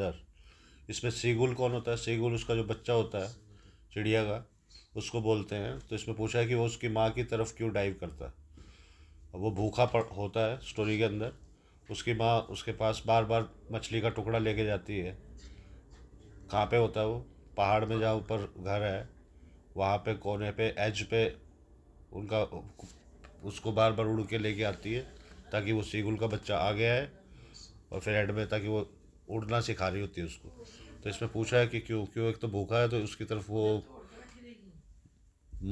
Sir इसमें seagull कौन होता है सीगुल उसका जो बच्चा होता है चिड़िया का उसको बोलते हैं तो इसमें पूछा है कि वो उसकी माँ की तरफ क्यों डाइव करता है वो भूखा पड़ होता है स्टोरी के अंदर उसकी माँ उसके पास बार बार मछली का टुकड़ा लेके जाती है कहाँ पे होता है वो पहाड़ में जहाँ ऊपर घर है वहाँ पे कोने पे एज पे उनका उसको बार बार उड़ के लेके आती है ताकि वो सीगुल का बच्चा आ गया है और फिर एंड में ताकि वो उड़ना सिखा रही होती है उसको तो इसमें पूछा है कि क्यों क्यों एक तो भूखा है तो उसकी तरफ वो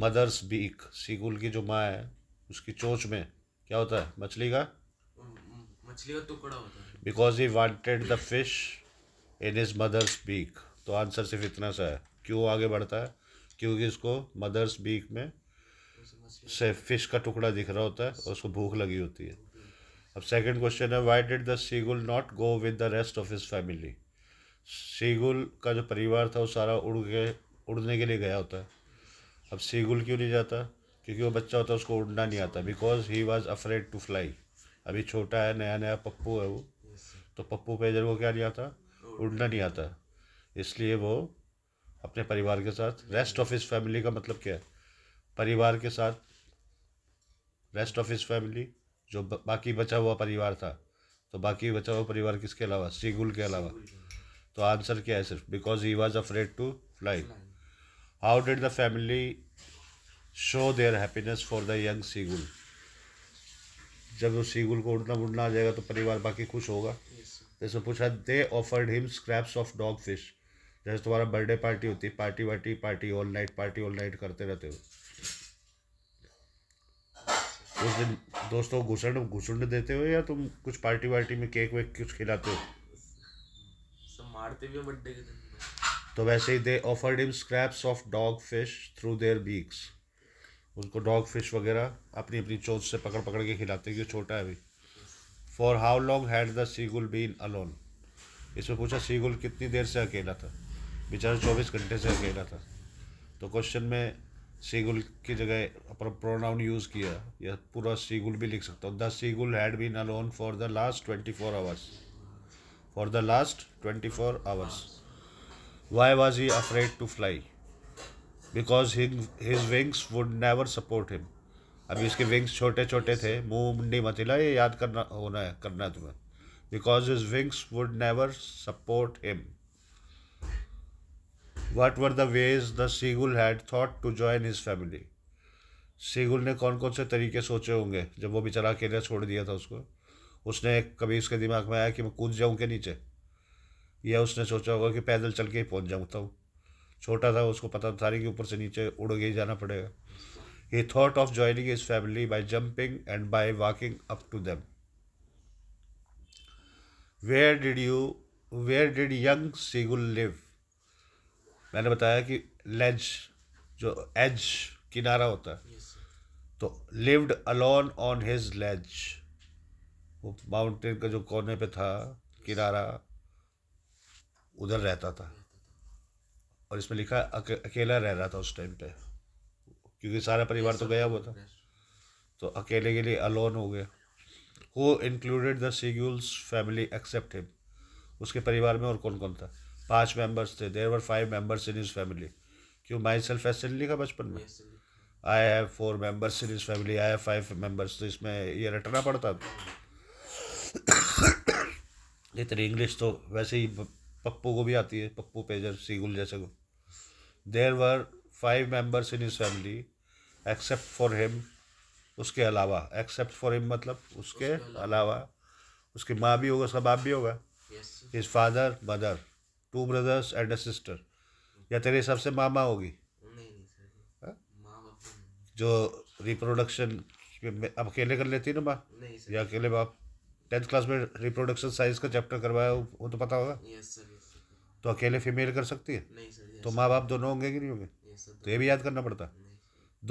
मदर्स बीक सीगुल की जो माँ है उसकी चोच में क्या होता है मछली का मछली का टुकड़ा होता है because he wanted the fish in his mother's beak तो आंसर सिर्फ इतना सा है क्यों आगे बढ़ता है क्योंकि उसको मदर्स बीक में से फिश का टुकड़ा दिख रहा होता है और उसको भूख लगी होती है अब सेकंड क्वेश्चन है why did the seagull not go with the rest of his family seagull का जो परिवार था वो सारा उड़ के उड़ने के लिए गया होता है अब सीगुल क्यों नहीं जाता क्योंकि वो बच्चा होता है उसको उड़ना नहीं आता because he was afraid to fly अभी छोटा है नया नया पप्पू है वो तो पप्पू पेजर को क्या नहीं आता उड़ना नहीं आता इसलिए वो अपने परिवार के साथ रेस्ट ऑफ हिज फैमिली का मतलब क्या है परिवार के साथ रेस्ट ऑफ हिज फैमिली जो बाकी बचा हुआ परिवार था तो बाकी बचा हुआ परिवार किसके अलावा सीगुल के अलावा तो आंसर क्या है सिर्फ because he was afraid to fly how did the family show their happiness for the young seagull जब उस सीगुल को उड़ना उड़ना आ जाएगा तो परिवार बाकी खुश होगा जैसे पूछा they offered him scraps of dog fish जैसे तुम्हारा बर्थडे पार्टी होती है पार्टी वार्टी party all night party all night करते रहते हो उस दिन दोस्तों को घुसड़ देते हो या तुम कुछ पार्टी वार्टी में केक वेक कुछ खिलाते हो मारते भी बर्थडे के दिन तो वैसे ही they offer them scraps of dog fish through their beaks उनको डॉग फिश वगैरह अपनी अपनी चोंच से पकड़ पकड़ के खिलाते क्यों छोटा है अभी for how long had the seagull been alone इसमें पूछा सीगुल कितनी देर से अकेला था बेचारा चौबीस घंटे से अकेला था तो क्वेश्चन में सीगुल की जगह अपना प्रोनाउन यूज़ किया या पूरा सीगुल भी लिख सकता हूँ the seagull had been alone for the last twenty four hours for the last twenty four hours why was he afraid to fly because his wings would never support him अभी इसके wings छोटे छोटे थे मुंह मुंडी मत हिला ये याद करना होना है करना है तुम्हें because his wings would never support him what were the ways the seagull had thought to join his family seagull ने कौन कौन से तरीके सोचे होंगे जब वो बेचारा अकेले छोड़ दिया था उसको उसने कभी उसके दिमाग में आया कि मैं कूद जाऊँ के नीचे या उसने सोचा होगा कि पैदल चल के ही पहुँच जाऊँ तब छोटा था उसको पता था कि ऊपर से नीचे उड़ के ही जाना पड़ेगा ये thought of joining his family by jumping and by walking up to them where did you where did young seagull live मैंने बताया कि लेज जो एज किनारा होता है yes, तो lived alone on his ledge वो माउंटेन का जो कोने पे था yes, किनारा उधर रहता था और इसमें लिखा अकेला रह रहा था उस टाइम पे क्योंकि सारा परिवार तो गया हुआ था तो अकेले के लिए अलोन हो गया who included the seagull's family except him उसके परिवार में और कौन कौन था पांच मेंबर्स थे there were five members in his family क्यों माई सेल्फ ऐसे लिखा बचपन में I have four members in his family I have five members तो इसमें ये रटना पड़ता इतनी इंग्लिश तो वैसे ही पप्पू को भी आती है पप्पू पेजर सीगुल जैसे को there were five members in his family except for him उसके अलावा एक्सेप्ट फॉर हिम मतलब उसके अलावा उसकी माँ भी होगा उसका बाप भी होगा his father mother two brothers and a sister या तेरे हिसाब से मामा होगी हाँ? तो जो रिप्रोडक्शन अब अकेले कर लेती ना माँ या अकेले बाप टेंथ क्लास में रिप्रोडक्शन साइंस का चैप्टर करवाया वो तो पता होगा तो अकेले फीमेल कर सकती है तो माँ बाप दोनों होंगे कि नहीं होंगे तो ये भी याद करना पड़ता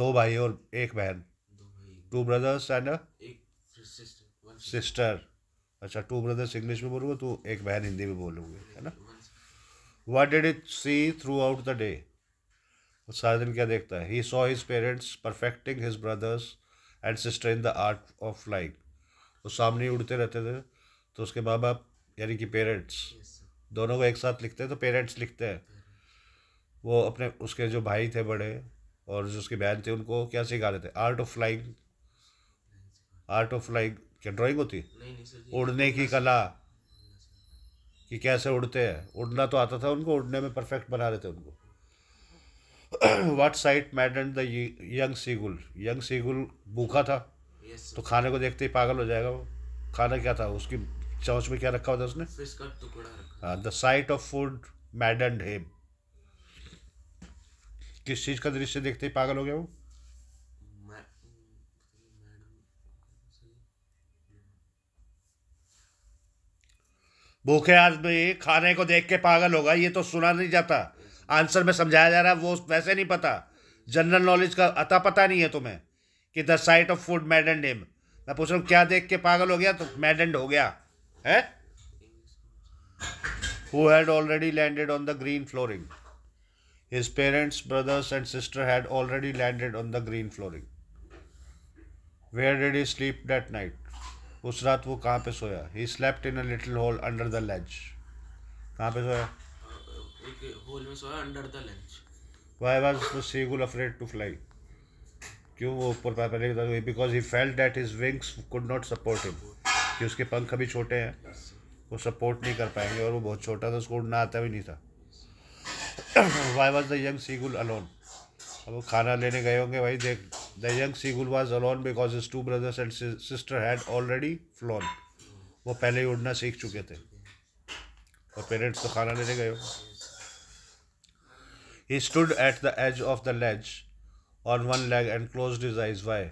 दो भाई और एक बहन टू ब्रदर्स एंड सिस्टर अच्छा टू ब्रदर्स इंग्लिश में बोलूँगा तो एक बहन हिंदी में बोलूँगी है ना what did it see throughout the day वो दिन क्या देखता है he saw his parents perfecting his brothers and sister in the art of flying वो सामने उड़ते रहते थे तो उसके माँ बाप यानी कि पेरेंट्स दोनों को एक साथ लिखते हैं तो पेरेंट्स लिखते हैं वो अपने उसके जो भाई थे बड़े और जो उसकी बहन थी उनको क्या सिखा रहे थे art of flying art of flying क्या ड्राइंग होती उड़ने की कला कि कैसे उड़ते हैं उड़ना तो आता था उनको उड़ने में परफेक्ट बना रहे थे उनको what sight maddened young seagull young seagull भूखा था yes, तो खाने को देखते ही पागल हो जाएगा वो खाना क्या था उसकी चौच में क्या रखा हुआ था उसने the sight of food and him किस चीज़ का दृश्य देखते ही पागल हो गया वो भूखे आदमी खाने को देख के पागल होगा ये तो सुना नहीं जाता आंसर में समझाया जा रहा है वो वैसे नहीं पता जनरल नॉलेज का अता पता नहीं है तुम्हें कि the sight of food maddened him मैं पूछ रहा हूँ क्या देख के पागल हो गया तो मैडेंड हो गया है who had already landed on the green flooring his parents brothers and sister had already landed on the green flooring where did you sleep that night उस रात वो कहाँ पे सोया he slept in a little hole under the ledge कहाँ पे सोया एक होल में सोया under the ledge why was the seagull afraid to fly क्यों वो ऊपर पहले था because he felt that his wings could not support him कि उसके पंख अभी छोटे हैं वो सपोर्ट नहीं कर पाएंगे और वो बहुत छोटा था उसको उड़ना आता भी नहीं था why was the young seagull alone अब वो खाना लेने गए होंगे भाई देख the young seagull was alone because his two brothers and sister had already flown. वो पहले ही उड़ना सीख चुके थे और पेरेंट्स तो खाना लेने गए he stood at the edge of the ledge on one leg and closed his eyes वाई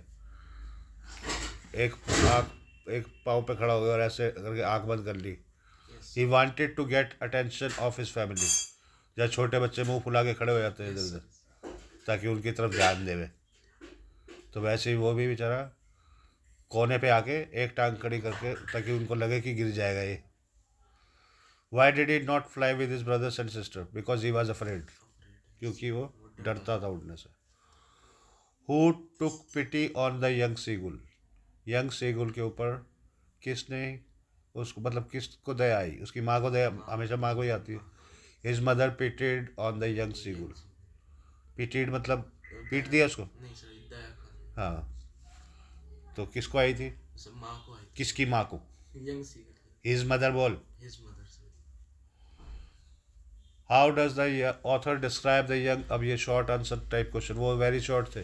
एक आँख एक पाँव पे खड़ा हो गया और ऐसे करके आँख बंद कर ली he wanted to get attention of his family जब छोटे बच्चे मुंह फुला के खड़े हो जाते हैं इधर उधर ताकि उनकी तरफ ध्यान देवे तो वैसे ही वो भी बेचारा कोने पे आके एक टांग खड़ी करके ताकि उनको लगे कि गिर जाएगा ये why did it not fly with his brothers and sister because he was afraid क्योंकि वो डरता था उड़ने से who took pity on the young seagull young seagull के ऊपर किसने उसको मतलब किस को दया आई उसकी माँ को दया हमेशा माँ को ही आती है his mother pitied on the young seagull pitied मतलब पीट दिया उसको हाँ तो किसको आई थी माँ को आई किसकी माँ को हिज मदर बोल how does the author describe the young अब ये शॉर्ट आंसर टाइप क्वेश्चन वो वेरी शॉर्ट थे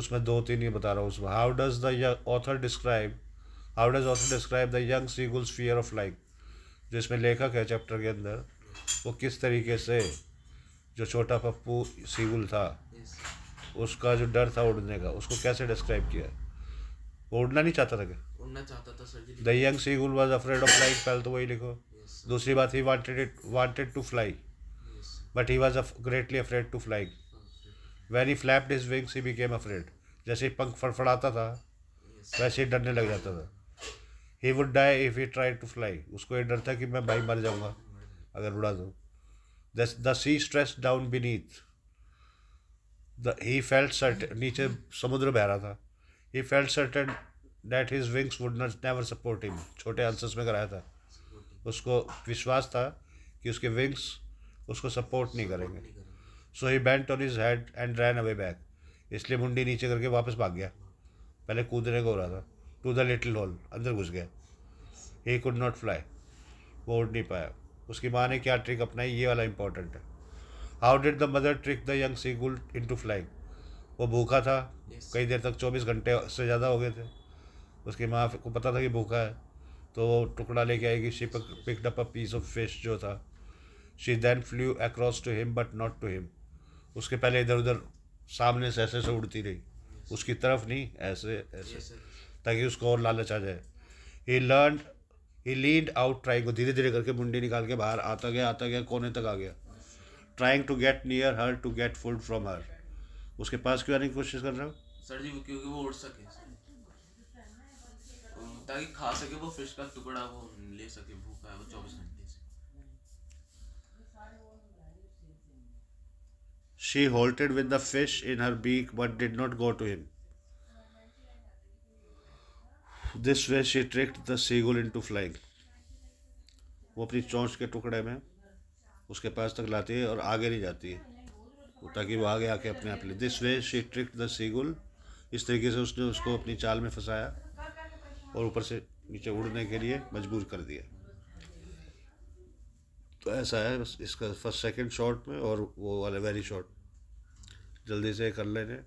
उसमें दो तीन ही बता रहा हूँ उसमें how does the author describe how does author describe the young seagull's fear of life जिसमें लेखक है चैप्टर के अंदर वो किस तरीके से जो छोटा पप्पू सीगुल था उसका जो डर था उड़ने का उसको कैसे डिस्क्राइब किया है वो उड़ना नहीं चाहता था क्या उड़ना चाहता था sir ji the young was afraid of flying पहले तो वही लिखो yes, दूसरी बात he wanted it wanted to fly but he was greatly afraid to fly when he flapped his wings he became afraid जैसे पंख फड़फड़ाता था yes, वैसे ही डरने लग जाता था he would die if he try to fly उसको ये डर था कि मैं भाई मर जाऊँगा अगर उड़ा दूँ the sea stretched down beneath he felt certain नीचे समुद्र बह रहा था he felt certain that his wings would not never support him छोटे आंसर्स में कराया था उसको विश्वास था कि उसके विंग्स उसको सपोर्ट नहीं करेंगे so he bent on his head and ran away back इसलिए मुंडी नीचे करके वापस भाग गया पहले कूदने को हो रहा था टू द लिटिल हॉल अंदर घुस गया ही कुड नॉट फ्लाई वो उड़ नहीं पाया उसकी माँ ने क्या ट्रिक अपनाई ये वाला इंपॉर्टेंट है how did the mother trick the young seagull into flying वो भूखा था yes. कई देर तक चौबीस घंटे से ज़्यादा हो गए थे उसकी माँ को पता था कि भूखा है तो वो टुकड़ा लेके आएगी she picked up a piece of fish जो था she then flew across to him but not to him उसके पहले इधर उधर सामने से ऐसे से उड़ती रही yes. उसकी तरफ नहीं ऐसे ऐसे yes, ताकि उसको और लालच आ जाए he learn he lead out try को धीरे धीरे करके मुंडी निकाल के बाहर आता गया आता गया कोने तक आ गया trying to get near her to get food from her उसके पास क्यों आने की कोशिश कर रहे हो सर जी क्योंकि वो उड़ सके ताकि खा सके वो फिश का टुकड़ा वो ले सके भूखा है वो चौबीस घंटे से she halted with the fish in her beak but did not go to him this way she tricked the seagull into flying वो अपनी चोंच के टुकड़े में उसके पास तक लाती है और आगे नहीं जाती है ताकि वो आगे आके अपने आप ले this way she trick the seagull इस तरीके से उसने उसको अपनी चाल में फंसाया और ऊपर से नीचे उड़ने के लिए मजबूर कर दिया तो ऐसा है बस इसका फर्स्ट सेकंड शॉट में और वो वाला वेरी शॉट जल्दी से कर लेने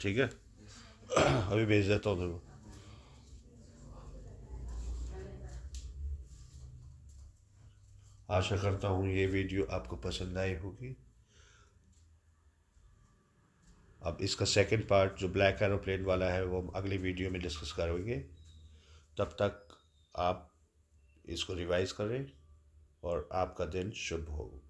ठीक है अभी भेज देता हूँ तुम्हें आशा करता हूँ ये वीडियो आपको पसंद आई होगी अब इसका सेकंड पार्ट जो ब्लैक एरोप्लेन वाला है वो हम अगली वीडियो में डिस्कस करेंगे तब तक आप इसको रिवाइज़ करें और आपका दिन शुभ हो